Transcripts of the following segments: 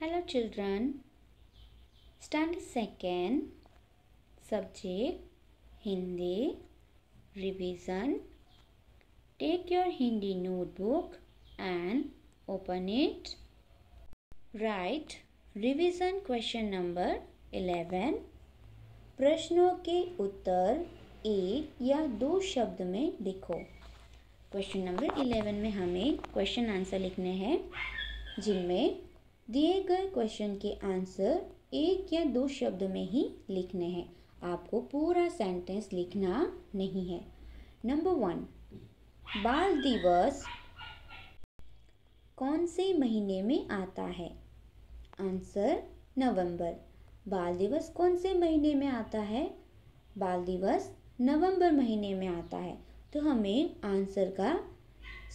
Hello children standard second subject Hindi revision take your Hindi notebook and open it write revision question number eleven प्रश्नों के उत्तर एक या दो शब्द में लिखो क्वेश्चन नंबर इलेवन में हमें क्वेश्चन आंसर लिखने हैं जिनमें दिए गए क्वेश्चन के आंसर एक या दो शब्द में ही लिखने हैं आपको पूरा सेंटेंस लिखना नहीं है नंबर वन बाल दिवस कौन से महीने में आता है आंसर नवंबर बाल दिवस कौन से महीने में आता है बाल दिवस नवंबर महीने में आता है तो हमें आंसर का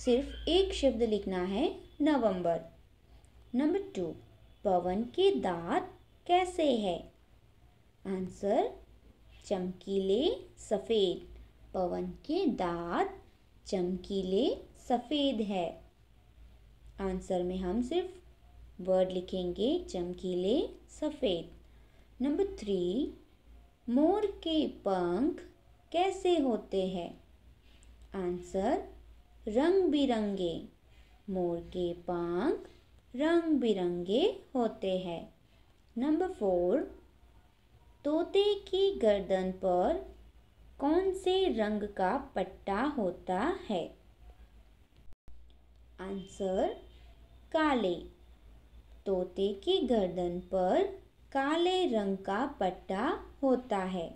सिर्फ एक शब्द लिखना है नवंबर नंबर टू पवन के दांत कैसे है आंसर चमकीले सफ़ेद पवन के दांत चमकीले सफ़ेद है आंसर में हम सिर्फ वर्ड लिखेंगे चमकीले सफ़ेद नंबर थ्री मोर के पंख कैसे होते हैं आंसर रंग बिरंगे मोर के पंख रंग बिरंगे होते हैं नंबर फोर तोते की गर्दन पर कौन से रंग का पट्टा होता है आंसर काले तोते की गर्दन पर काले रंग का पट्टा होता है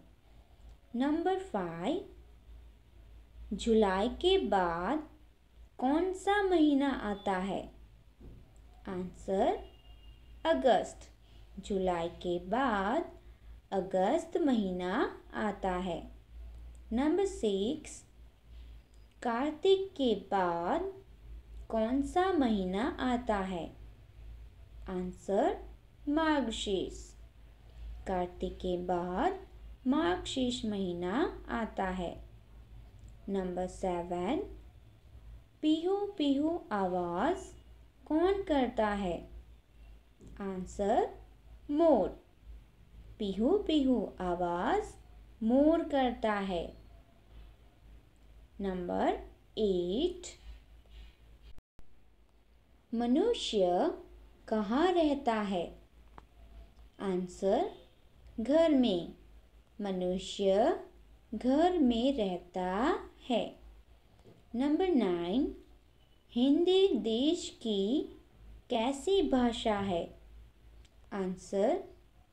नंबर फाइव जुलाई के बाद कौन सा महीना आता है आंसर अगस्त जुलाई के बाद अगस्त महीना आता है नंबर सिक्स कार्तिक के बाद कौन सा महीना आता है आंसर मार्गशीर्ष कार्तिक के बाद मार्गशीर्ष महीना आता है नंबर सेवन पीहू पीहू आवाज़ कौन करता है आंसर मोर पीहू पीहू आवाज़ मोर करता है नंबर एट मनुष्य कहाँ रहता है आंसर घर में मनुष्य घर में रहता है नंबर नाइन हिंदी देश की कैसी भाषा है आंसर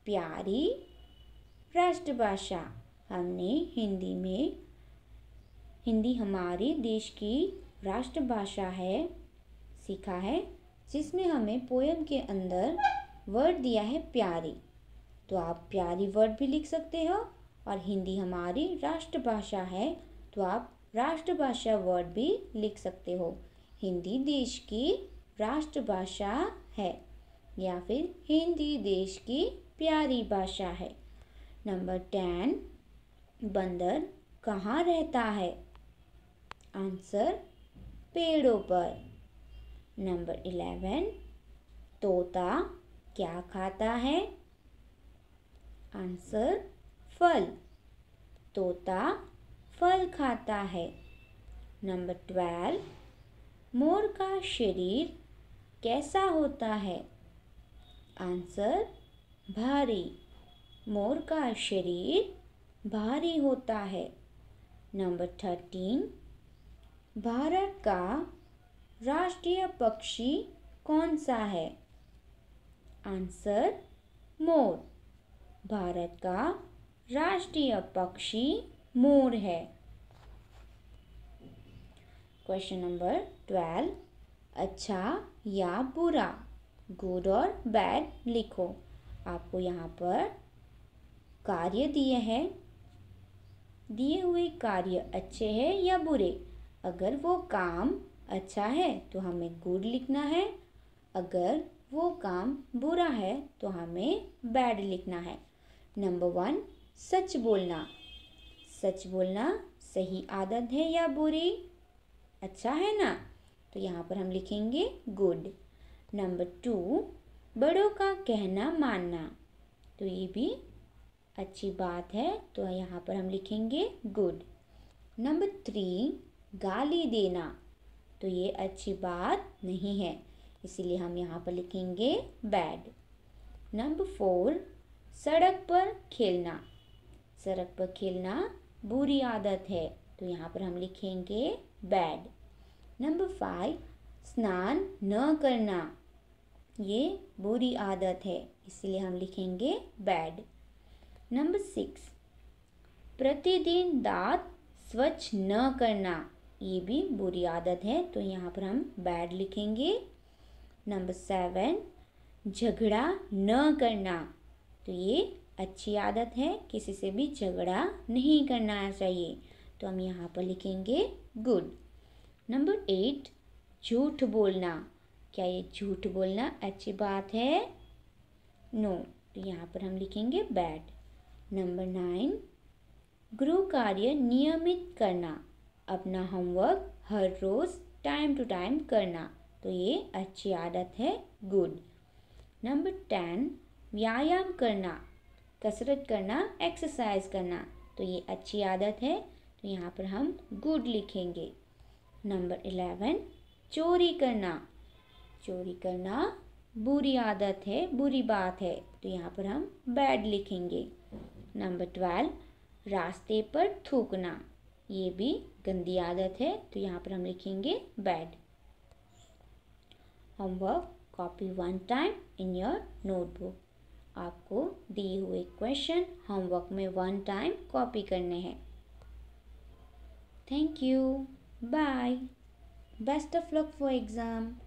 प्यारी राष्ट्रभाषा हमने हिंदी में हिंदी हमारे देश की राष्ट्रभाषा है सीखा है जिसमें हमें पोएम के अंदर वर्ड दिया है प्यारी तो आप प्यारी वर्ड भी लिख सकते हो और हिंदी हमारी राष्ट्रभाषा है तो आप राष्ट्रभाषा वर्ड भी लिख सकते हो हिंदी देश की राष्ट्रभाषा है या फिर हिंदी देश की प्यारी भाषा है नंबर टेन बंदर कहाँ रहता है आंसर पेड़ों पर नंबर इलेवन तोता क्या खाता है आंसर फल तोता फल खाता है नंबर ट्वेल्व मोर का शरीर कैसा होता है आंसर भारी मोर का शरीर भारी होता है नंबर थर्टीन भारत का राष्ट्रीय पक्षी कौन सा है आंसर मोर भारत का राष्ट्रीय पक्षी मोर है क्वेश्चन नंबर ट्वेल्व अच्छा या बुरा गुड और बैड लिखो आपको यहाँ पर कार्य दिए हैं दिए हुए कार्य अच्छे हैं या बुरे अगर वो काम अच्छा है तो हमें गुड लिखना है अगर वो काम बुरा है तो हमें बैड लिखना है नंबर वन सच बोलना सच बोलना सही आदत है या बुरी अच्छा है ना तो यहाँ पर हम लिखेंगे गुड नंबर टू बड़ों का कहना मानना तो ये भी अच्छी बात है तो यहाँ पर हम लिखेंगे गुड नंबर थ्री गाली देना तो ये अच्छी बात नहीं है इसीलिए हम यहाँ पर लिखेंगे बैड नंबर फोर सड़क पर खेलना सड़क पर खेलना बुरी आदत है तो यहाँ पर हम लिखेंगे बैड नंबर फाइव स्नान न करना ये बुरी आदत है इसलिए हम लिखेंगे बैड नंबर सिक्स प्रतिदिन दांत स्वच्छ न करना ये भी बुरी आदत है तो यहाँ पर हम बैड लिखेंगे नंबर सेवन झगड़ा न करना तो ये अच्छी आदत है किसी से भी झगड़ा नहीं करना चाहिए तो हम यहाँ पर लिखेंगे गुड नंबर एट झूठ बोलना क्या ये झूठ बोलना अच्छी बात है नो no. तो यहाँ पर हम लिखेंगे बैड नंबर नाइन गृह कार्य नियमित करना अपना होमवर्क हर रोज़ टाइम टू टाइम करना तो ये अच्छी आदत है गुड नंबर टेन व्यायाम करना कसरत करना एक्सरसाइज करना तो ये अच्छी आदत है तो यहाँ पर हम गुड लिखेंगे नंबर इलेवन चोरी करना चोरी करना बुरी आदत है बुरी बात है तो यहाँ पर हम बैड लिखेंगे नंबर ट्वेल्व रास्ते पर थूकना ये भी गंदी आदत है तो यहाँ पर हम लिखेंगे bad homework copy one time in your notebook आपको दिए हुए क्वेश्चन होमवर्क में वन टाइम कॉपी करने हैं Thank you. Bye. Best of luck for exam.